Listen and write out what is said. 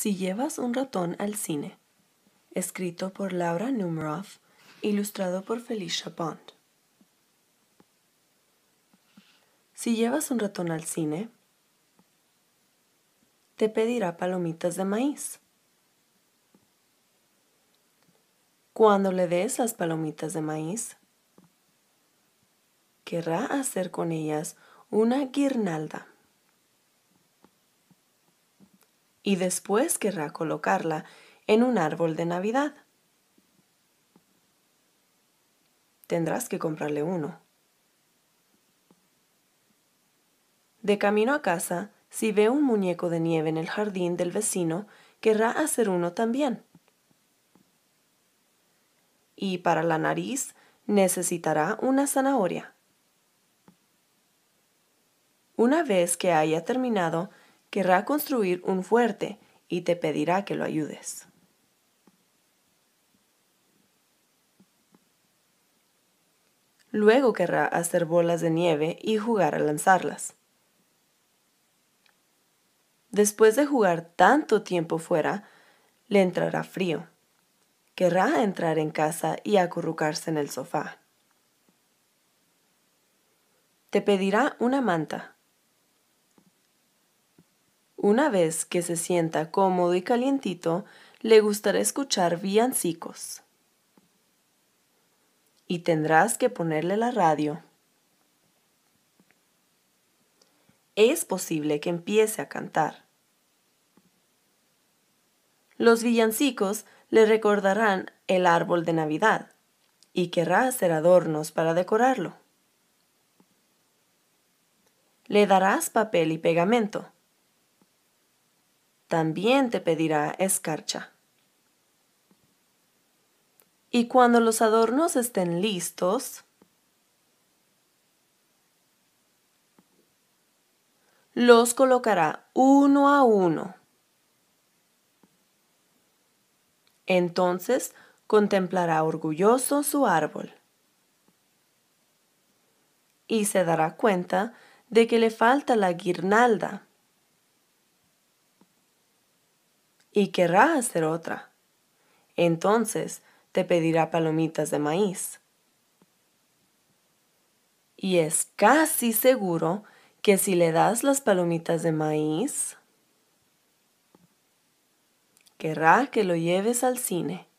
Si llevas un ratón al cine, escrito por Laura Numeroff, ilustrado por Felicia Bond. Si llevas un ratón al cine, te pedirá palomitas de maíz. Cuando le des las palomitas de maíz, querrá hacer con ellas una guirnalda y después querrá colocarla en un árbol de Navidad. Tendrás que comprarle uno. De camino a casa, si ve un muñeco de nieve en el jardín del vecino, querrá hacer uno también. Y para la nariz necesitará una zanahoria. Una vez que haya terminado, querrá construir un fuerte y te pedirá que lo ayudes. Luego querrá hacer bolas de nieve y jugar a lanzarlas. Después de jugar tanto tiempo fuera, le entrará frío. Querrá entrar en casa y acurrucarse en el sofá. Te pedirá una manta una vez que se sienta cómodo y calientito, le gustará escuchar villancicos. Y tendrás que ponerle la radio. Es posible que empiece a cantar. Los villancicos le recordarán el árbol de Navidad y querrá hacer adornos para decorarlo. Le darás papel y pegamento también te pedirá escarcha. Y cuando los adornos estén listos, los colocará uno a uno. Entonces contemplará orgulloso su árbol y se dará cuenta de que le falta la guirnalda y querrá hacer otra. Entonces te pedirá palomitas de maíz. Y es casi seguro que si le das las palomitas de maíz, querrá que lo lleves al cine.